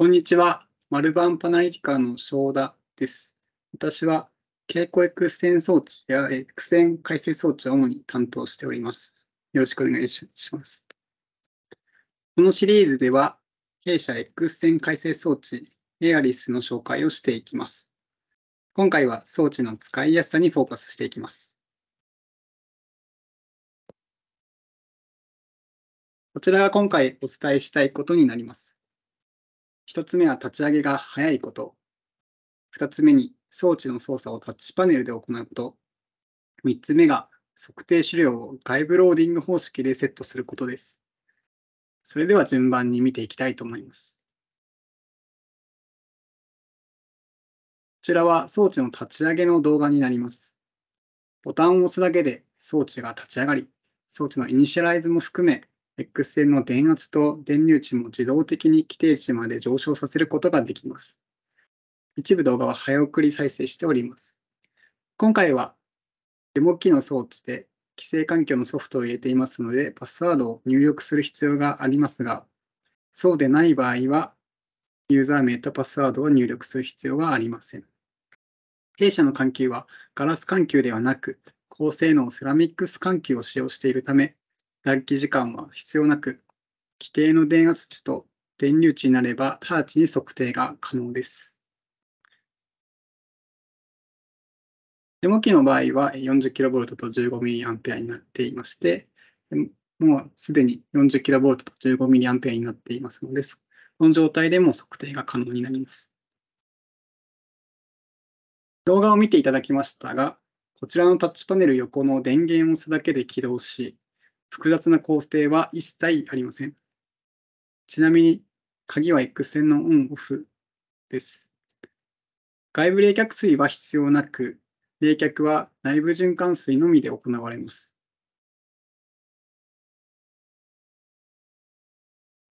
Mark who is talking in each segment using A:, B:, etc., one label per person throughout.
A: こんにちは。マルバンパナリティカの正田です。私は蛍光エクスン装置やエクステン装置を主に担当しております。よろしくお願いします。このシリーズでは、弊社エクステン装置エアリスの紹介をしていきます。今回は装置の使いやすさにフォーカスしていきます。
B: こちらが今回お伝え
A: したいことになります。1つ目は立ち上げが早いこと。2つ目に装置の操作をタッチパネルで行うこと。3つ目が測定資料を外部ローディング方式でセットすることです。それでは
B: 順番に見ていきたいと思います。
A: こちらは装置の立ち上げの動画になります。ボタンを押すだけで装置が立ち上がり、装置のイニシャライズも含め X 線の電圧と電流値も自動的に規定値まで上昇させることができます。一部動画は早送り再生しております。今回はデモ機の装置で規制環境のソフトを入れていますので、パスワードを入力する必要がありますが、そうでない場合は、ユーザー名とパスワードを入力する必要はありません。弊社の環球はガラス環球ではなく、高性能セラミックス環球を使用しているため、待機時間は必要なく、規定の電圧値と電流値になれば直ちに測定が可能です。デモ機の場合は 40kV と 15mA になっていまして、もうすでに 40kV と 15mA になっていますので、この状態でも測定が可能になります。動画を見ていただきましたが、こちらのタッチパネル横の電源を押すだけで起動し、複雑な構成は一切ありません。ちなみに、鍵は X 線のオンオフです。外部冷却水は必要なく、冷却は内部循環水のみで行われます。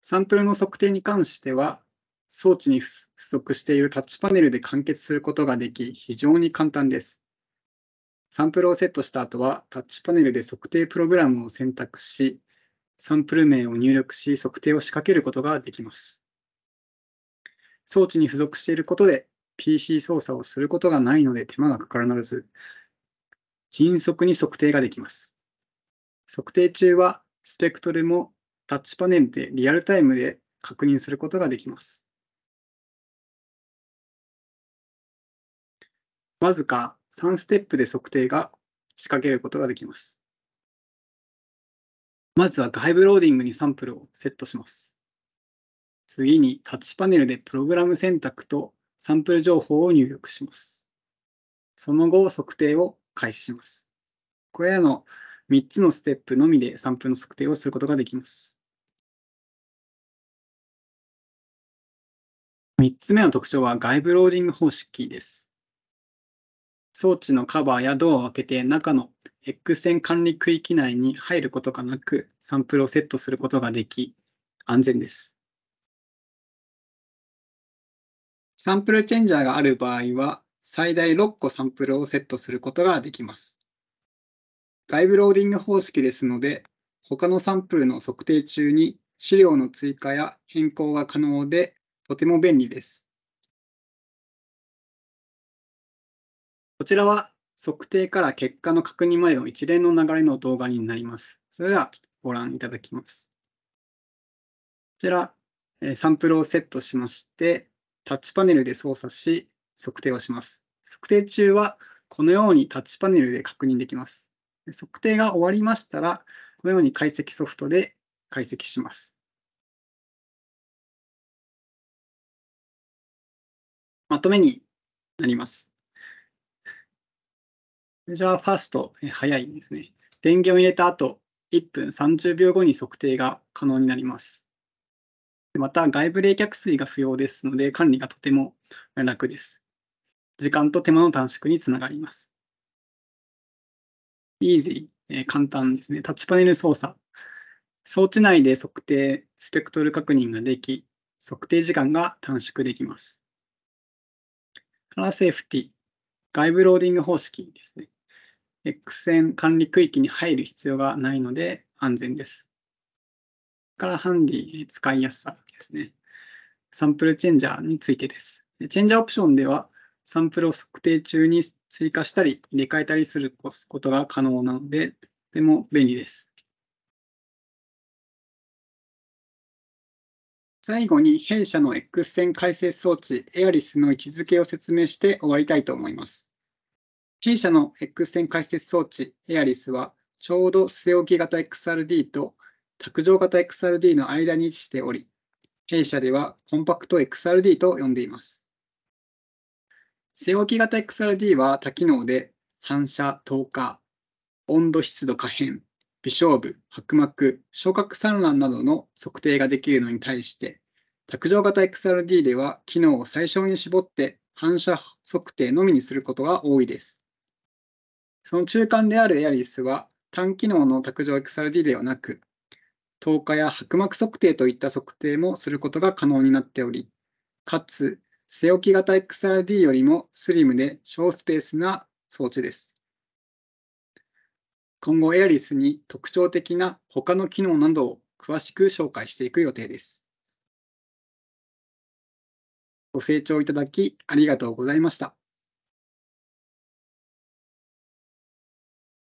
A: サンプルの測定に関しては、装置に付属しているタッチパネルで完結することができ、非常に簡単です。サンプルをセットした後は、タッチパネルで測定プログラムを選択し、サンプル名を入力し、測定を仕掛けることができます。装置に付属していることで、PC 操作をすることがないので手間がかからず、迅速に測定ができます。測定中は、スペクトルもタッチパネルでリアルタイ
B: ムで確認することができます。
A: わずか3ステップで測定が仕掛けることができます。まずは外部ローディングにサンプルをセットします。次にタッチパネルでプログラム選択とサンプル情報を入力します。その後、測定を開始します。これらの3つのステップのみでサンプルの測定をすることができます。
B: 3つ目の特徴は外部ローディング方式
A: です。装置のカバーやドアを開けて中の X 線管理区域内に入ることがなくサンプルをセットすることができ安全です。サンプルチェンジャーがある場合は最大6個サンプルをセットすることができます。外部ローディング方式ですので他のサンプルの測定中に資料の追加や変更が可能でとても便利です。こちらは測定から結果の確認までの一連の流れの動画になります。それではご覧いただきます。こちら、サンプルをセットしまして、タッチパネルで操作し、測定をします。測定中は、このようにタッチパネルで確認できます。測定が終わりましたら、このように解析ソフトで解析します。まとめになります。メジャーファースト、早いですね。電源を入れた後、1分30秒後に測定が可能になります。また、外部冷却水が不要ですので、管理がとても楽です。時間と手間の短縮につながります。easy、えー、簡単ですね。タッチパネル操作。装置内で測定、スペクトル確認ができ、測定時間が短縮できます。カラーセーフティ、外部ローディング方式ですね。X 線管理区域に入る必要がないので安全です。からハンディ、使いやすさですね。サンプルチェンジャーについてです。チェンジャーオプションでは、サンプルを測定中に追加したり、入れ替えたりすることが可能なので、と
B: ても便利です。
A: 最後に、弊社の X 線解析装置エアリスの位置づけを説明して終わりたいと思います。弊社の X 線解説装置エアリスは、ちょうど据え置き型 XRD と卓上型 XRD の間に位置しており、弊社ではコンパクト XRD と呼んでいます。据え置き型 XRD は多機能で、反射、透過、温度湿度可変、微小部、薄膜、昇格散乱などの測定ができるのに対して、卓上型 XRD では機能を最小に絞って反射測定のみにすることが多いです。その中間であるエアリスは単機能の卓上 XRD ではなく、透過や薄膜測定といった測定もすることが可能になっており、かつ、背置き型 XRD よりもスリムで小スペースな装置です。今後、エアリスに特徴的な他の機能などを詳しく紹介していく予定です。ご清聴いただきありがとうございまし
B: た。